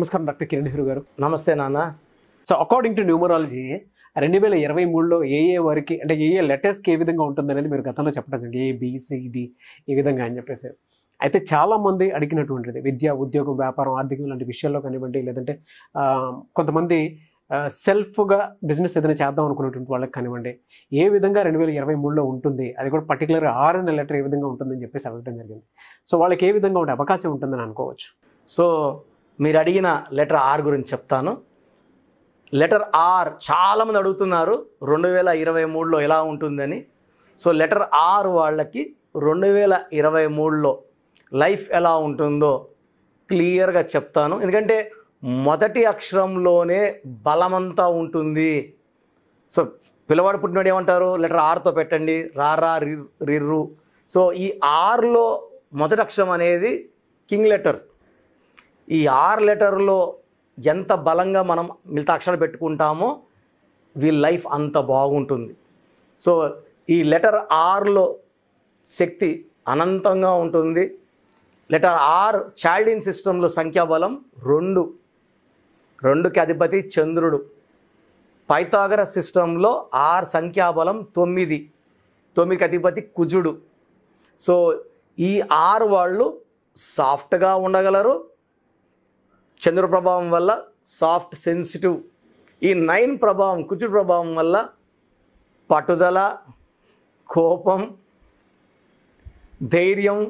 నమస్కారం డాక్టర్ కిరణ్ హిరు గారు నమస్తే నాన్న సో అకార్డింగ్ టు న్యూమరాలజీ రెండు వేల ఇరవై మూడులో ఏ ఏ వరకు అంటే ఏ ఏ లెటర్స్కి ఏ విధంగా ఉంటుంది అనేది మీరు గతంలో చెప్పడం జరిగింది ఏ బీసీడి ఈ విధంగా అని చెప్పేసి అయితే చాలామంది అడిగినటువంటిది విద్య ఉద్యోగం వ్యాపారం ఆర్థికం లాంటి విషయాల్లో కానివ్వండి లేదంటే కొంతమంది సెల్ఫ్గా బిజినెస్ ఏదైనా చేద్దాం అనుకున్నటువంటి వాళ్ళకి కానివ్వండి ఏ విధంగా రెండు వేల ఇరవై మూడులో ఉంటుంది అది కూడా పర్టికులర్ ఆర్ఎన్ఏ లెటర్ ఏ విధంగా ఉంటుందని చెప్పేసి అడగడం జరిగింది సో వాళ్ళకి ఏ విధంగా ఉండే అవకాశం ఉంటుందని అనుకోవచ్చు సో మీరు అడిగిన లెటర్ ఆర్ గురించి చెప్తాను లెటర్ ఆర్ చాలామంది అడుగుతున్నారు రెండు వేల ఇరవై మూడులో ఎలా ఉంటుందని సో లెటర్ ఆర్ వాళ్ళకి రెండు వేల ఇరవై మూడులో లైఫ్ ఎలా ఉంటుందో క్లియర్గా చెప్తాను ఎందుకంటే మొదటి అక్షరంలోనే బలమంతా ఉంటుంది సో పిల్లవాడు పుట్టినాడు ఏమంటారు లెటర్ ఆర్తో పెట్టండి రారా రిర్రు సో ఈ ఆర్లో మొదటి అక్షరం అనేది కింగ్ లెటర్ ఈ ఆర్ లెటర్లో ఎంత బలంగా మనం మిగతా పెట్టుకుంటామో వీళ్ళ లైఫ్ అంత బాగుంటుంది సో ఈ లెటర్ ఆర్లో శక్తి అనంతంగా ఉంటుంది లెటర్ ఆర్ చైల్డ్ ఇన్ సిస్టంలో సంఖ్యాబలం రెండు రెండుకి అధిపతి చంద్రుడు పైతాగర సిస్టంలో ఆర్ సంఖ్యాబలం తొమ్మిది తొమ్మిదికి అధిపతి కుజుడు సో ఈ ఆరు వాళ్ళు సాఫ్ట్గా ఉండగలరు చంద్ర ప్రభావం వల్ల సాఫ్ట్ సెన్సిటివ్ ఈ నైన్ ప్రభావం కుజుడు ప్రభావం వల్ల పట్టుదల కోపం ధైర్యం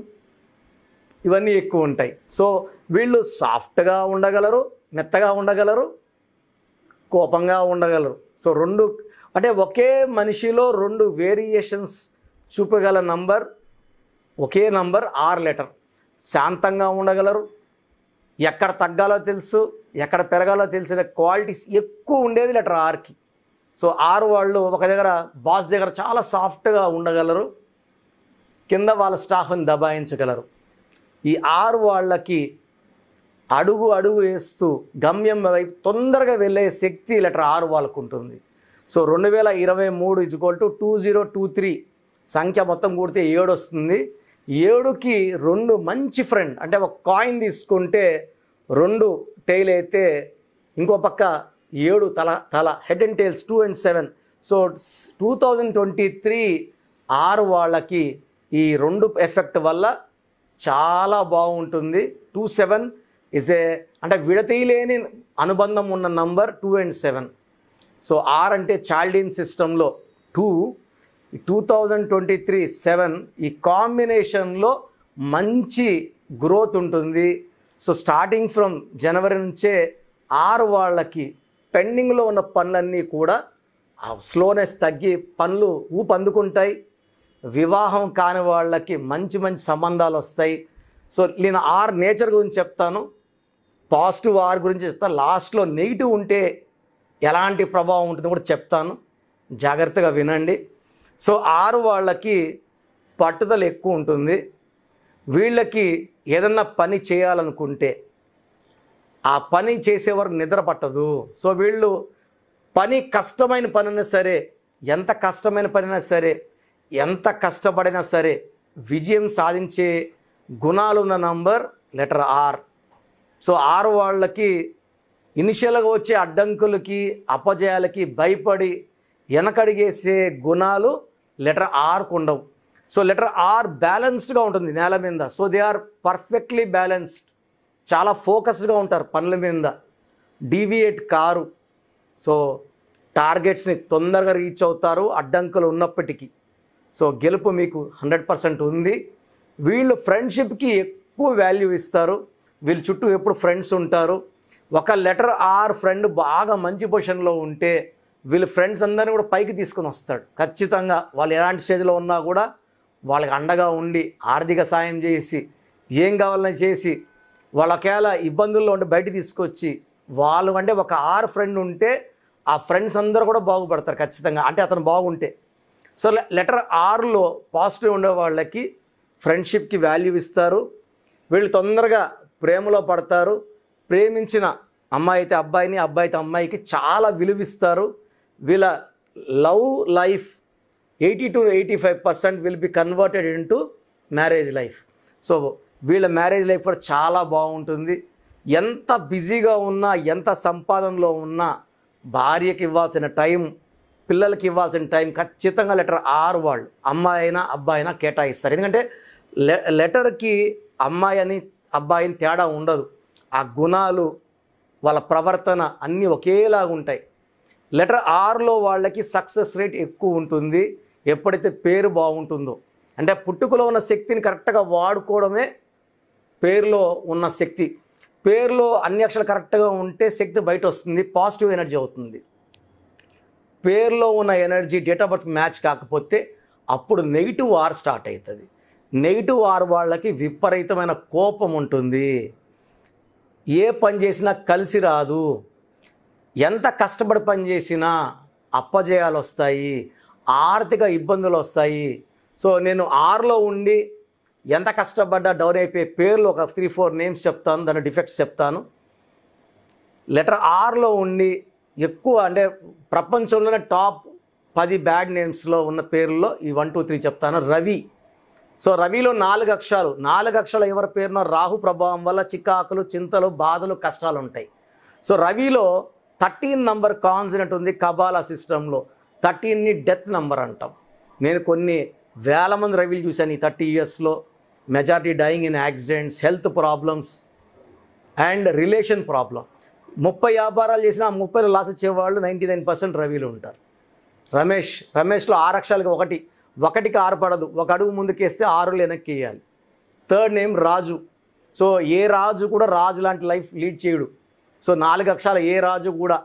ఇవన్నీ ఎక్కువ ఉంటాయి సో వీళ్ళు సాఫ్ట్గా ఉండగలరు మెత్తగా ఉండగలరు కోపంగా ఉండగలరు సో రెండు అంటే ఒకే మనిషిలో రెండు వేరియేషన్స్ చూపగల నంబర్ ఒకే నంబర్ ఆర్ లెటర్ శాంతంగా ఉండగలరు ఎక్కడ తగ్గాలో తెలుసు ఎక్కడ పెరగాలో తెలిసిన క్వాలిటీస్ ఎక్కువ ఉండేది లెటర్ ఆర్కి సో ఆరు వాళ్ళు ఒక దగ్గర బాస్ దగ్గర చాలా సాఫ్ట్గా ఉండగలరు కింద వాళ్ళ స్టాఫ్ని దబాయించగలరు ఈ ఆరు వాళ్ళకి అడుగు అడుగు వేస్తూ గమ్యం వైపు తొందరగా వెళ్ళే శక్తి లెటర్ ఆరు వాళ్ళకు ఉంటుంది సో రెండు వేల ఇరవై మూడు equal to two zero two three సంఖ్య మొత్తం కూడితే ఏడు వస్తుంది ఏడుకి రెండు మంచి ఫ్రెండ్ అంటే ఒక కాయిన్ తీసుకుంటే రెండు టైల్ అయితే ఇంకో పక్క ఏడు తల తల head and tails two and seven so two thousand twenty three ఆరు వాళ్ళకి ఈ రెండు ఎఫెక్ట్ వల్ల చాలా బాగుంటుంది టూ సెవెన్ ఇస్ ఏ అంటే విడతీయలేని అనుబంధం ఉన్న number two and seven so R అంటే చాల్డీన్ సిస్టంలో two two thousand twenty three seven ఈ కాంబినేషన్లో మంచి గ్రోత్ ఉంటుంది సో స్టార్టింగ్ ఫ్రమ్ జనవరి నుంచే ఆరు వాళ్ళకి పెండింగ్లో ఉన్న పనులన్నీ కూడా స్లోనెస్ తగ్గి పనులు ఊపందుకుంటాయి వివాహం కాని వాళ్ళకి మంచి మంచి సంబంధాలు వస్తాయి సో నేను ఆర్ నేచర్ గురించి చెప్తాను పాజిటివ్ ఆర్ గురించి చెప్తాను లాస్ట్లో నెగిటివ్ ఉంటే ఎలాంటి ప్రభావం ఉంటుందో కూడా చెప్తాను జాగ్రత్తగా వినండి సో ఆరు వాళ్ళకి పట్టుదల ఎక్కువ ఉంటుంది వీళ్ళకి ఏదన్నా పని చేయాలనుకుంటే ఆ పని చేసే వరకు నిద్ర పట్టదు సో వీళ్ళు పని కష్టమైన పనైనా సరే ఎంత కష్టమైన పనైనా సరే ఎంత కష్టపడినా సరే విజయం సాధించే గుణాలున్న నంబర్ లెటర్ ఆర్ సో ఆరు వాళ్ళకి ఇనిషియల్గా వచ్చే అడ్డంకులకి అపజయాలకి భయపడి వెనకడిగేసే గుణాలు లెటర్ ఆర్కు ఉండవు సో లెటర్ ఆర్ బ్యాలెన్స్డ్గా ఉంటుంది నేల మీద so they are perfectly balanced చాలా ఫోకస్డ్గా ఉంటారు పనుల మీద డీవియేట్ కారు సో టార్గెట్స్ని తొందరగా రీచ్ అవుతారు అడ్డంకులు ఉన్నప్పటికీ సో గెలుపు మీకు హండ్రెడ్ పర్సెంట్ ఉంది వీళ్ళు ఫ్రెండ్షిప్కి ఎక్కువ వాల్యూ ఇస్తారు వీళ్ళ చుట్టూ ఎప్పుడు ఫ్రెండ్స్ ఉంటారు ఒక లెటర్ ఆర్ ఫ్రెండ్ బాగా మంచి పొజిషన్లో ఉంటే వీళ్ళ ఫ్రెండ్స్ అందరినీ కూడా పైకి తీసుకొని వస్తాడు ఖచ్చితంగా వాళ్ళు ఎలాంటి స్టేజ్లో ఉన్నా కూడా వాళ్ళకి అండగా ఉండి ఆర్థిక సాయం చేసి ఏం కావాలని చేసి వాళ్ళకేళ ఇబ్బందుల్లో ఉండి బయట తీసుకొచ్చి వాళ్ళు అంటే ఒక ఆరు ఫ్రెండ్ ఉంటే ఆ ఫ్రెండ్స్ అందరూ కూడా బాగుపడతారు ఖచ్చితంగా అంటే అతను బాగుంటే సో లెటర్ ఆరులో పాజిటివ్ ఉండే వాళ్ళకి ఫ్రెండ్షిప్కి వాల్యూ ఇస్తారు వీళ్ళు తొందరగా ప్రేమలో పడతారు ప్రేమించిన అమ్మాయి అయితే అబ్బాయిని అబ్బాయి అయితే అమ్మాయికి చాలా విలువిస్తారు వీళ్ళ love life eighty to eighty five percent will be converted into marriage life so వీళ్ళ మ్యారేజ్ లైఫ్ కూడా చాలా బాగుంటుంది ఎంత బిజీగా ఉన్నా ఎంత సంపాదనలో ఉన్నా భార్యకి ఇవ్వాల్సిన టైం పిల్లలకి ఇవ్వాల్సిన టైం ఖచ్చితంగా లెటర్ ఆర్ వాళ్ళు అమ్మాయి అయినా అబ్బాయి అయినా కేటాయిస్తారు ఎందుకంటే లెటర్కి అమ్మాయి అని అబ్బాయిని తేడా ఉండదు ఆ గుణాలు వాళ్ళ ప్రవర్తన అన్నీ ఒకేలాగా ఉంటాయి లెటర్ ఆర్లో వాళ్ళకి సక్సెస్ రేట్ ఎక్కువ ఉంటుంది ఎప్పుడైతే పేరు బాగుంటుందో అంటే పుట్టుకలో ఉన్న శక్తిని కరెక్ట్గా వాడుకోవడమే పేరులో ఉన్న శక్తి పేరులో అన్ని అక్షరాలు కరెక్ట్గా ఉంటే శక్తి బయట వస్తుంది పాజిటివ్ ఎనర్జీ అవుతుంది పేరులో ఉన్న energy date of birth match కాకపోతే అప్పుడు నెగిటివ్ ఆర్ స్టార్ట్ అవుతుంది నెగిటివ్ ఆర్ వాళ్ళకి విపరీతమైన కోపం ఉంటుంది ఏ పని చేసినా కలిసి రాదు ఎంత కష్టపడి పనిచేసినా అప్పజయాలు వస్తాయి ఆర్థిక ఇబ్బందులు వస్తాయి సో నేను ఆరులో ఉండి ఎంత కష్టపడ్డా డౌన్ అయిపోయే పేర్లు ఒక త్రీ ఫోర్ నేమ్స్ చెప్తాను దాని డిఫెక్ట్స్ చెప్తాను లెటర్ ఆర్లో ఉండి ఎక్కువ అంటే ప్రపంచంలోనే టాప్ పది బ్యాడ్ నేమ్స్లో ఉన్న పేర్లలో ఈ వన్ టూ త్రీ చెప్తాను రవి సో రవిలో నాలుగు అక్షరాలు నాలుగు అక్షరాలు ఎవరి పేరున రాహు ప్రభావం వల్ల చికాకులు చింతలు బాధలు కష్టాలు ఉంటాయి సో రవిలో థర్టీన్ నంబర్ కాన్సినెంట్ ఉంది కబాలా సిస్టంలో థర్టీన్ని డెత్ నంబర్ అంటాం నేను కొన్ని వేల మంది రవిలు చూశాను ఈ థర్టీ ఇయర్స్లో majority dying in accidents health problems and relation problem ముప్పై వ్యాపారాలు చేసినా ఆ ముప్పైలో లాస్ వచ్చేవాళ్ళు నైంటీ నైన్ పర్సెంట్ రవిలు ఉంటారు రమేష్ రమేష్లో అక్షరాలకి ఒకటి ఒకటికి ఆరు పడదు ఒక అడుగు ముందుకేస్తే ఆరు వెనక్కి వేయాలి థర్డ్ నేమ్ రాజు సో ఏ రాజు కూడా రాజు లాంటి లైఫ్ లీడ్ చేయడు సో నాలుగు అక్షరాల ఏ రాజు కూడా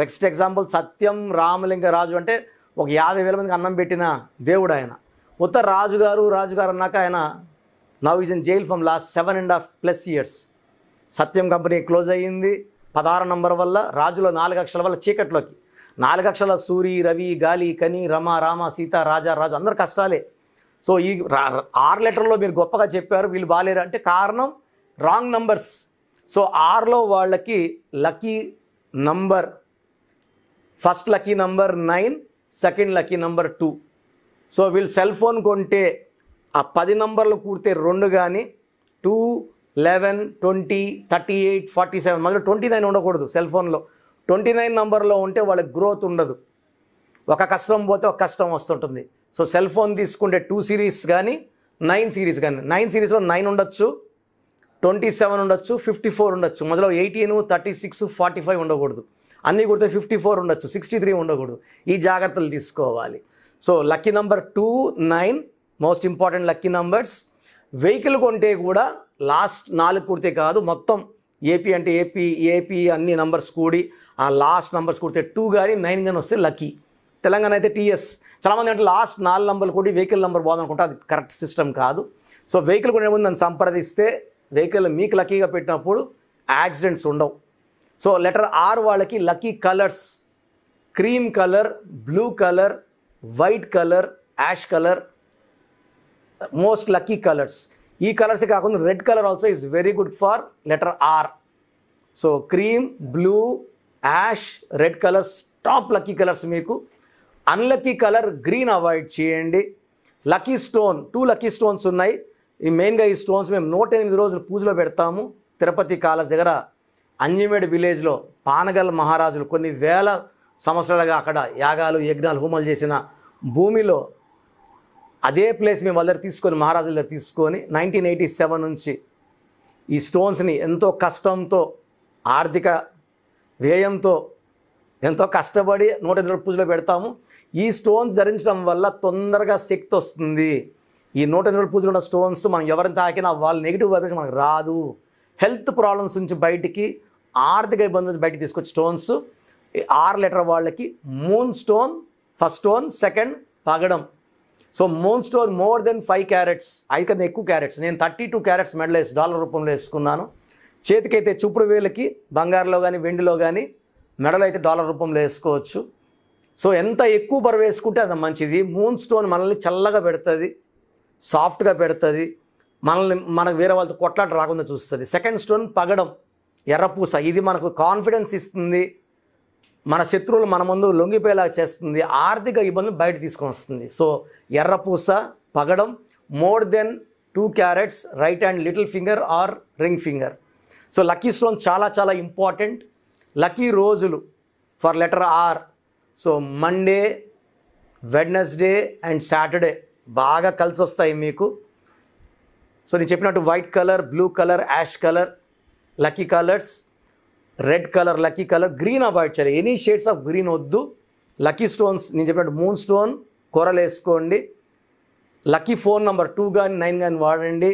నెక్స్ట్ ఎగ్జాంపుల్ సత్యం రామలింగ రాజు అంటే ఒక యాభై వేల మందికి అన్నం పెట్టిన దేవుడు ఆయన ఉత్తర రాజుగారు రాజుగారు అన్నాక ఆయన now is in jail from last seven and half plus years Satyam company close అయ్యింది పదహారు నంబర్ వల్ల రాజులో నాలుగు అక్షరాల వల్ల చీకట్లోకి నాలుగు అక్షరాల సూరి రవి గాలి కని రమ రామ సీత రాజా రాజు అందరు కష్టాలే సో ఈ ఆరు లెటర్లో మీరు గొప్పగా చెప్పారు వీళ్ళు బాగాలేరు అంటే కారణం రాంగ్ నంబర్స్ సో ఆరులో వాళ్ళకి lucky number first lucky number nine second lucky number two so వీళ్ళు సెల్ ఫోన్ కొంటే ఆ పది నంబర్లు కూడితే రెండు కానీ two eleven twenty thirty eight forty seven మళ్ళీ ట్వంటీ నైన్ ఉండకూడదు సెల్ ఫోన్లో ట్వంటీ నైన్ నంబర్లో ఉంటే వాళ్ళకి గ్రోత్ ఉండదు ఒక కష్టం పోతే ఒక కష్టం వస్తుంటుంది సో సెల్ ఫోన్ తీసుకుంటే టూ సిరీస్ కానీ నైన్ సిరీస్ కానీ నైన్ సిరీస్లో నైన్ ఉండొచ్చు ట్వంటీ సెవెన్ ఉండొచ్చు ఫిఫ్టీ ఫోర్ ఉండొచ్చు మధ్యలో eighteen thirty six forty five ఉండకూడదు అన్నీ కుడితే ఫిఫ్టీ ఫోర్ ఉండొచ్చు సిక్స్టీ త్రీ ఉండకూడదు ఈ జాగ్రత్తలు తీసుకోవాలి so lucky number two nine most important lucky numbers vehicle కొంటే కూడా లాస్ట్ నాలుగు కుడితే కాదు మొత్తం ఏపీ అంటే ఏపీ ఏపీ అన్ని నంబర్స్ కూడి ఆ లాస్ట్ నంబర్స్ కుడితే టూ కానీ నైన్ కానీ వస్తే లక్కీ తెలంగాణ అయితే టీఎస్ చాలామంది అంటే లాస్ట్ నాలుగు నంబర్లు కూడి వెహికల్ నెంబర్ బాగుందనుకుంటే అది కరెక్ట్ సిస్టమ్ కాదు సో వెహికల్ కొనే ముందు నన్ను సంప్రదిస్తే వెహికల్ మీకు లక్కీగా పెట్టినప్పుడు యాక్సిడెంట్స్ ఉండవు సో లెటర్ ఆర్ వాళ్ళకి lucky colours cream colour blue colour white colour ash colour most lucky colours ఈ కలర్స్ కాకుండా red colour also is very good for letter R so cream blue ash red colours top lucky colours మీకు unlucky colour green avoid చేయండి lucky stone two lucky stones ఉన్నాయి ఈ మెయిన్గా ఈ stones మేము నూట ఎనిమిది రోజులు పూజలో పెడతాము తిరుపతి కాలజ్ దగ్గర అంజమేడు విలేజ్లో పానగల్ మహారాజులు కొన్ని వేల సంవత్సరాలుగా అక్కడ యాగాలు యజ్ఞాలు హోమాలు చేసిన భూమిలో అదే ప్లేస్ మేము వాళ్ళ దగ్గర తీసుకొని మహారాజుల దగ్గర తీసుకొని నైన్టీన్ ఎయిటీ సెవెన్ నుంచి ఈ స్టోన్స్ని ఎంతో కష్టంతో ఆర్థిక వ్యయంతో ఎంతో కష్టపడి నూట ఎనిమిది పూజలో పెడతాము ఈ స్టోన్స్ ధరించడం వల్ల తొందరగా శక్తి వస్తుంది ఈ నూట ఎనిమిది పూజలు ఉన్న స్టోన్స్ మనం ఎవరిని తాకినా వాళ్ళు నెగిటివ్ వైబ్రేషన్ మనకు రాదు హెల్త్ ప్రాబ్లమ్స్ నుంచి బయటికి ఆర్థిక ఇబ్బంది నుంచి బయటికి తీసుకొచ్చి స్టోన్స్ ఆరు లెటర్ వాళ్ళకి moon stone first stone second పగడం so moon stone more than five carats ఐదు కన్నా ఎక్కువ క్యారెట్స్ నేను థర్టీ టూ క్యారెట్స్ మెడల్ వేసి డాలర్ రూపంలో వేసుకున్నాను చేతికైతే చూపుడు వేలకి బంగారులో కానీ వెండిలో కానీ మెడల్ అయితే డాలర్ రూపంలో వేసుకోవచ్చు సో ఎంత ఎక్కువ బరువు వేసుకుంటే అంత మంచిది మూన్ స్టోన్ మనల్ని చల్లగా పెడుతుంది సాఫ్ట్గా పెడుతుంది మనల్ని మనకు వేరే వాళ్ళతో కొట్లాట రాకుండా చూస్తుంది సెకండ్ స్టోన్ పగడం ఎర్రపూస ఇది మనకు కాన్ఫిడెన్స్ ఇస్తుంది మన శత్రువులు మన ముందు లొంగిపోయేలా చేస్తుంది ఆర్థిక ఇబ్బందులు బయట తీసుకొని వస్తుంది సో ఎర్రపూస పగడం more than two carats right hand little finger or ring finger so lucky stone చాలా చాలా ఇంపార్టెంట్ లక్కీ రోజులు for letter R so Monday Wednesday and Saturday బాగా కలిసి వస్తాయి మీకు సో నేను చెప్పినట్టు white colour blue colour ash colour lucky colours red colour lucky colour green avoid చేయాలి ఎనీ షేడ్స్ ఆఫ్ గ్రీన్ వద్దు లక్కీ స్టోన్స్ నేను చెప్పినట్టు మూన్ స్టోన్ కూరలు వేసుకోండి లక్కీ ఫోన్ నెంబర్ టూ కానీ నైన్ కానీ వాడండి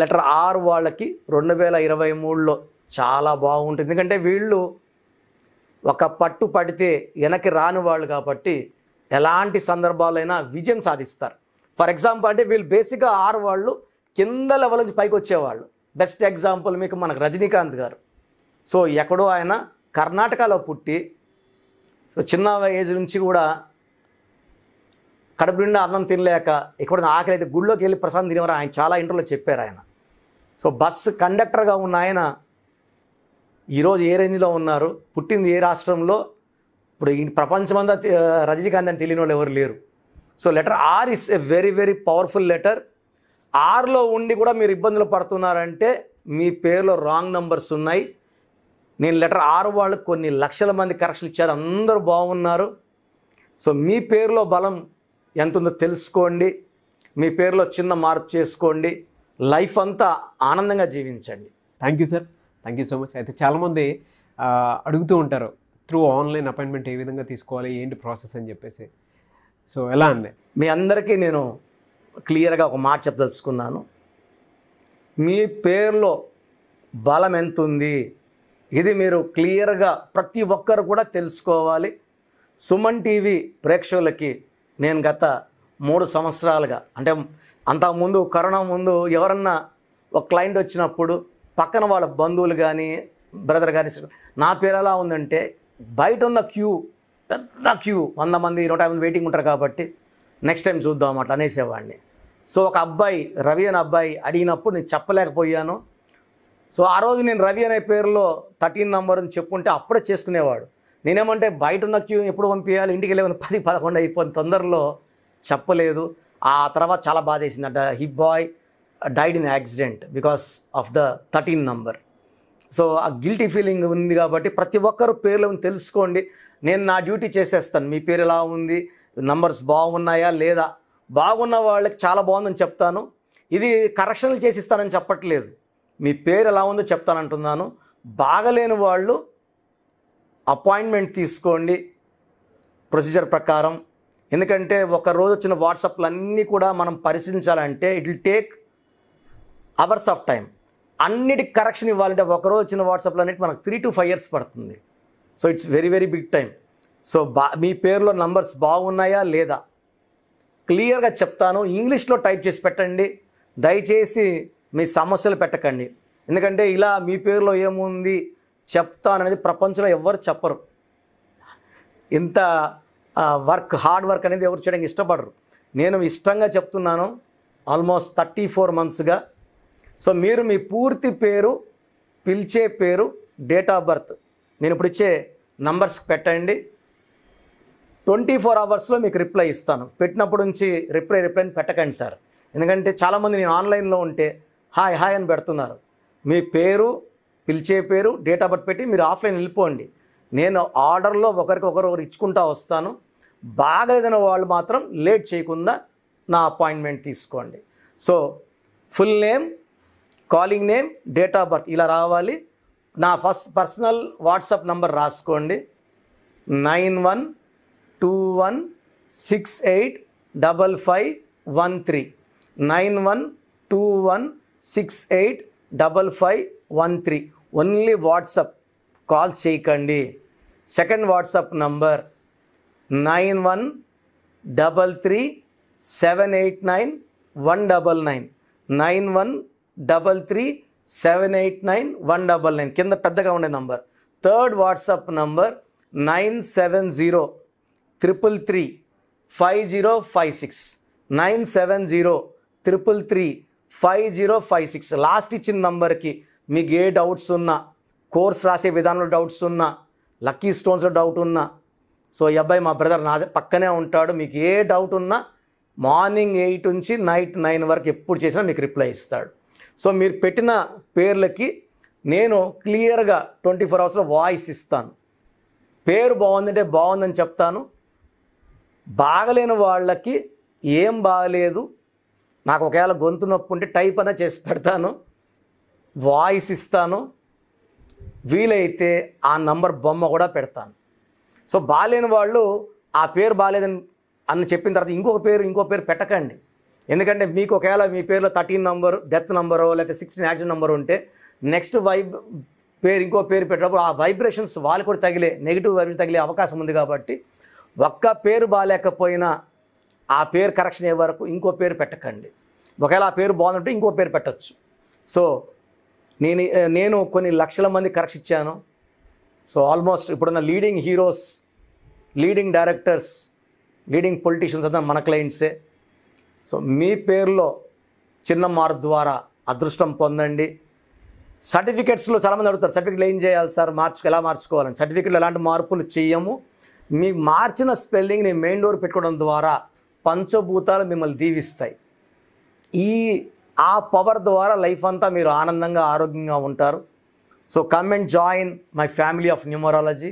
లెటర్ ఆర్ వాళ్ళకి రెండు వేల ఇరవై మూడులో చాలా బాగుంటుంది ఎందుకంటే వీళ్ళు ఒక పట్టు పడితే వెనక్కి రాని వాళ్ళు కాబట్టి ఎలాంటి సందర్భాలైనా విజయం సాధిస్తారు ఫర్ ఎగ్జాంపుల్ అంటే వీళ్ళు బేసిక్గా ఆరు వాళ్ళు కింద లెవెల్ నుంచి పైకి వచ్చేవాళ్ళు బెస్ట్ ఎగ్జాంపుల్ మీకు మనకు రజనీకాంత్ గారు సో ఎక్కడో ఆయన కర్ణాటకలో పుట్టి సో చిన్న ఏజ్ నుంచి కూడా కడుపు నిండా అన్నం తినలేక ఇక్కడ ఆకలి అయితే గుళ్ళోకి వెళ్ళి ప్రసాదం తినేవారు ఆయన చాలా ఇంటర్లో చెప్పారు ఆయన సో బస్సు కండక్టర్గా ఉన్న ఆయన ఈరోజు ఏ రేంజ్లో ఉన్నారు పుట్టింది ఏ రాష్ట్రంలో ఇప్పుడు ఈ ప్రపంచమంతా రజనీకాంత్ అని తెలియని వాళ్ళు ఎవరు లేరు so letter R is a very very powerful letter ఆర్లో ఉండి కూడా మీరు ఇబ్బందులు పడుతున్నారంటే మీ పేరులో రాంగ్ నెంబర్స్ ఉన్నాయి నేను లెటర్ ఆరు వాళ్ళకు కొన్ని లక్షల మంది కరెక్షన్లు ఇచ్చారు అందరూ బాగున్నారు సో మీ పేరులో బలం ఎంత ఉందో తెలుసుకోండి మీ పేరులో చిన్న మార్పు చేసుకోండి లైఫ్ అంతా ఆనందంగా జీవించండి thank you sir thank you so much అయితే చాలామంది అడుగుతూ ఉంటారు త్రూ ఆన్లైన్ అపాయింట్మెంట్ ఏ విధంగా తీసుకోవాలి ఏంటి ప్రాసెస్ అని చెప్పేసి సో ఎలా అండి మీ అందరికీ నేను క్లియర్గా ఒక మాట చెప్పదలుచుకున్నాను మీ పేర్లో బలం ఎంత ఉంది ఇది మీరు క్లియర్గా ప్రతి ఒక్కరు కూడా తెలుసుకోవాలి సుమన్ టీవీ ప్రేక్షకులకి నేను గత మూడు సంవత్సరాలుగా అంటే అంతకుముందు కరోనా ముందు ఎవరన్నా ఒక క్లయింట్ వచ్చినప్పుడు పక్కన వాళ్ళ బంధువులు కానీ బ్రదర్ కానీ నా పేరు ఎలా ఉందంటే బయట ఉన్న క్యూ పెద్ద క్యూ వంద మంది నూట యాభై వెయిటింగ్ ఉంటారు కాబట్టి నెక్స్ట్ టైం చూద్దాం అట్లా అనేసేవాడిని సో ఒక అబ్బాయి రవి అనే అబ్బాయి అడిగినప్పుడు నేను చెప్పలేకపోయాను సో ఆ రోజు నేను రవి అనే పేరులో థర్టీన్ నెంబర్ అని చెప్పుంటే అప్పుడే చేసుకునేవాడు నేనేమంటే బయట ఉన్న క్యూ ఎప్పుడు పంపించాలి ఇంటికి వెళ్ళి పది పదకొండు అయిపోయిన తొందరలో చెప్పలేదు ఆ తర్వాత చాలా బాధ వేసింది అంటే he boy died in accident because of the thirteen number so ఆ గిల్టీ ఫీలింగ్ ఉంది కాబట్టి ప్రతి ఒక్కరు పేర్లను తెలుసుకోండి నేను నా డ్యూటీ చేసేస్తాను మీ పేరు ఎలా ఉంది నంబర్స్ బాగున్నాయా లేదా బాగున్న వాళ్ళకి చాలా బాగుందని చెప్తాను ఇది కరెక్షన్లు చేసిస్తానని చెప్పట్లేదు మీ పేరు ఎలా ఉందో చెప్తానంటున్నాను బాగలేని వాళ్ళు అపాయింట్మెంట్ తీసుకోండి ప్రొసీజర్ ప్రకారం ఎందుకంటే ఒక రోజు వచ్చిన వాట్సాప్లు అన్నీ కూడా మనం పరిశీలించాలంటే it will take hours of time అన్నిటి కరెక్షన్ ఇవ్వాలంటే ఒకరోజు వచ్చిన వాట్సాప్లో అనేది మనకు త్రీ టు ఫైవ్ ఇయర్స్ పడుతుంది so it's very very big time so బా మీ పేరులో నంబర్స్ బాగున్నాయా లేదా క్లియర్గా చెప్తాను ఇంగ్లీష్లో టైప్ చేసి పెట్టండి దయచేసి మీ సమస్యలు పెట్టకండి ఎందుకంటే ఇలా మీ పేరులో ఏముంది చెప్తాననేది ప్రపంచంలో ఎవరు చెప్పరు ఇంత వర్క్ హార్డ్ వర్క్ అనేది ఎవరు చేయడానికి ఇష్టపడరు నేను ఇష్టంగా చెప్తున్నాను ఆల్మోస్ట్ థర్టీ ఫోర్ మంత్స్గా సో మీరు మీ పూర్తి పేరు పిలిచే పేరు డేట్ ఆఫ్ బర్త్ నేను ఇప్పుడు ఇచ్చే నంబర్స్ పెట్టండి ట్వంటీ ఫోర్ అవర్స్లో మీకు రిప్లై ఇస్తాను పెట్టినప్పటి నుంచి రిప్లై రిప్లై అని పెట్టకండి సార్ ఎందుకంటే చాలామంది నేను ఆన్లైన్లో ఉంటే హాయ్ హాయ్ అని పెడుతున్నారు మీ పేరు పిలిచే పేరు డేట్ ఆఫ్ బర్త్ పెట్టి మీరు ఆఫ్లైన్ వెళ్ళిపోండి నేను ఆర్డర్లో ఒకరికొకరు ఇచ్చుకుంటా వస్తాను బాగలేదన్న వాళ్ళు మాత్రం లేట్ చేయకుండా నా అపాయింట్మెంట్ తీసుకోండి so full name calling name date of birth ఇలా రావాలి నా ఫస్ట్ పర్సనల్ వాట్సాప్ నంబర్ రాసుకోండి nine one two one six eight double five one three nine one two one six eight double five one three only WhatsApp call చేయకండి second WhatsApp number nine one double three seven eight nine one double nine nine one double three seven eight nine one double nine కింద పెద్దగా ఉండే number third WhatsApp number nine seven zero triple three five zero five six nine seven zero triple three five zero five six last ఇచ్చిన నంబర్కి మీకు ఏ doubts ఉన్నా course రాసే విధానంలో doubts ఉన్నా లక్కీ స్టోన్స్లో డౌట్ ఉన్నా సో ఈ అబ్బాయి మా బ్రదర్ నా పక్కనే ఉంటాడు మీకు ఏ డౌట్ ఉన్నా మార్నింగ్ ఎయిట్ నుంచి నైట్ నైన్ వరకు ఎప్పుడు చేసినా మీకు రిప్లై ఇస్తాడు సో మీరు పెట్టిన పేర్లకి నేను క్లియర్గా ట్వంటీ ఫోర్ అవర్స్లో వాయిస్ ఇస్తాను పేరు బాగుందంటే బాగుందని చెప్తాను బాగలేని వాళ్ళకి ఏం బాగలేదు నాకు ఒకవేళ గొంతు నొప్పి ఉంటే టైప్ అన్నా చేసి పెడతాను వాయిస్ ఇస్తాను వీలైతే ఆ నంబర్ బొమ్మ కూడా పెడతాను సో బాగాలేని వాళ్ళు ఆ పేరు బాగాలేదని అని చెప్పిన తర్వాత ఇంకొక పేరు ఇంకో పేరు పెట్టకండి ఎందుకంటే మీకు ఒకవేళ మీ పేరులో థర్టీన్ నంబర్ డెత్ నంబరు లేకపోతే సిక్స్టీన్ యాక్సిడెంట్ నెంబర్ ఉంటే నెక్స్ట్ వైబ్ పేరు ఇంకో పేరు పెట్టినప్పుడు ఆ వైబ్రేషన్స్ వాళ్ళు కూడా తగిలే నెగిటివ్ వైబ్రేషన్ తగిలే అవకాశం ఉంది కాబట్టి ఒక్క పేరు బాగాలేకపోయినా ఆ పేరు కరెక్షన్ అయ్యే వరకు ఇంకో పేరు పెట్టకండి ఒకవేళ ఆ పేరు బాగుంటే ఇంకో పేరు పెట్టచ్చు సో నేను నేను కొన్ని లక్షల మంది కరెక్షన్ ఇచ్చాను సో ఆల్మోస్ట్ ఇప్పుడున్న leading heroes leading directors leading politicians అంతా మన క్లయింట్సే సో మీ పేరులో చిన్న మార్క్ ద్వారా అదృష్టం పొందండి సర్టిఫికెట్స్లో చాలామంది అడుగుతారు సర్టిఫికెట్లు ఏం చేయాలి సార్ మార్చుకు ఎలా మార్చుకోవాలని సర్టిఫికెట్లు ఎలాంటి మార్పులు చేయము మీ మార్చిన స్పెల్లింగ్ని మెయిన్ డోర్ పెట్టుకోవడం ద్వారా పంచభూతాలు మిమ్మల్ని దీవిస్తాయి ఈ ఆ పవర్ ద్వారా లైఫ్ అంతా మీరు ఆనందంగా ఆరోగ్యంగా ఉంటారు so comment join my family of numerology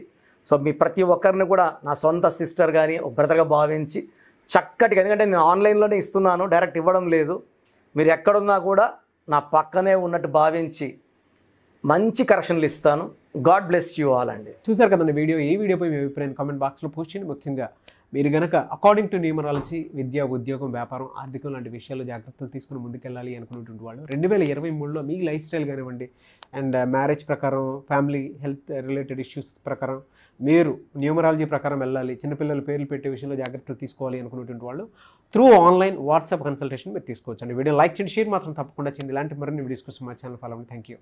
so మీ ప్రతి ఒక్కరిని కూడా నా సొంత సిస్టర్ కానీ బ్రతగా భావించి చక్కటిగా ఎందుకంటే నేను ఆన్లైన్లోనే ఇస్తున్నాను డైరెక్ట్ ఇవ్వడం లేదు మీరు ఎక్కడున్నా కూడా నా పక్కనే ఉన్నట్టు భావించి మంచి కరెక్షన్లు ఇస్తాను గాడ్ బ్లెస్ యూ ఆల్ అండి చూసారు కదండి వీడియో ఈ వీడియోపై మీ అభిప్రాయం కామెంట్ బాక్స్లో పోస్ట్ చేయండి ముఖ్యంగా మీరు గనక అకార్డింగ్ టు న్యూమరాలజీ విద్య ఉద్యోగం వ్యాపారం ఆర్థికం లాంటి విషయాల్లో జాగ్రత్తలు తీసుకుని ముందుకెళ్ళాలి అనుకున్నటువంటి వాళ్ళు రెండు వేల ఇరవై మూడులో మీ లైఫ్ స్టైల్ కానివ్వండి అండ్ మ్యారేజ్ ప్రకారం ఫ్యామిలీ హెల్త్ రిలేటెడ్ ఇష్యూస్ ప్రకారం మీరు న్యూమరాలజీ ప్రకారం వెళ్ళాలి చిన్నపిల్లల పేర్లు పెట్టే విషయంలో జాగ్రత్తలు తీసుకోవాలి అనుకునేటువంటి వాళ్ళు త్రూ ఆన్లైన్ వాట్సాప్ కన్సల్టేషన్ మీరు తీసుకోవచ్చు అండి వీడియో లైక్ చేయండి షేర్ మాత్రం తప్పకుండా చేయండి ఇలాంటి మరిన్ని వీడియోస్ కోసం మా ఛానల్ ఫాలో అవ్వండి థ్యాంక్ యూ